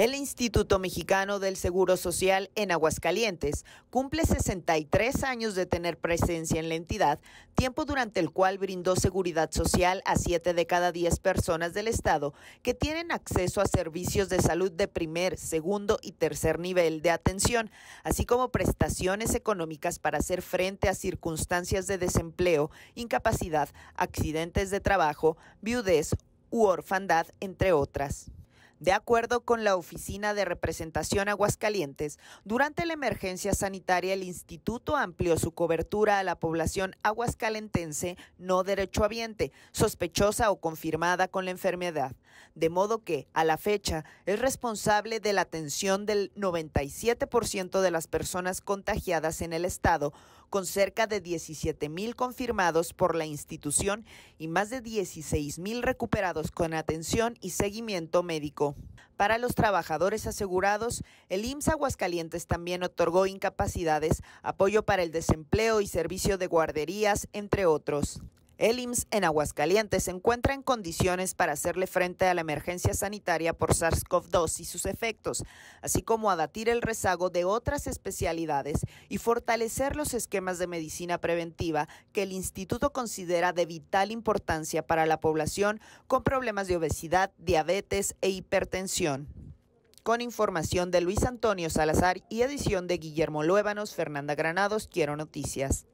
El Instituto Mexicano del Seguro Social en Aguascalientes cumple 63 años de tener presencia en la entidad, tiempo durante el cual brindó seguridad social a 7 de cada 10 personas del Estado que tienen acceso a servicios de salud de primer, segundo y tercer nivel de atención, así como prestaciones económicas para hacer frente a circunstancias de desempleo, incapacidad, accidentes de trabajo, viudez u orfandad, entre otras. De acuerdo con la Oficina de Representación Aguascalientes, durante la emergencia sanitaria el instituto amplió su cobertura a la población aguascalentense no derechohabiente, sospechosa o confirmada con la enfermedad de modo que, a la fecha, es responsable de la atención del 97% de las personas contagiadas en el estado, con cerca de 17.000 confirmados por la institución y más de 16.000 recuperados con atención y seguimiento médico. Para los trabajadores asegurados, el IMSS Aguascalientes también otorgó incapacidades, apoyo para el desempleo y servicio de guarderías, entre otros. El en Aguascalientes se encuentra en condiciones para hacerle frente a la emergencia sanitaria por SARS-CoV-2 y sus efectos, así como adaptar el rezago de otras especialidades y fortalecer los esquemas de medicina preventiva que el instituto considera de vital importancia para la población con problemas de obesidad, diabetes e hipertensión con información de Luis Antonio Salazar y edición de Guillermo Luévanos, Fernanda Granados, Quiero Noticias.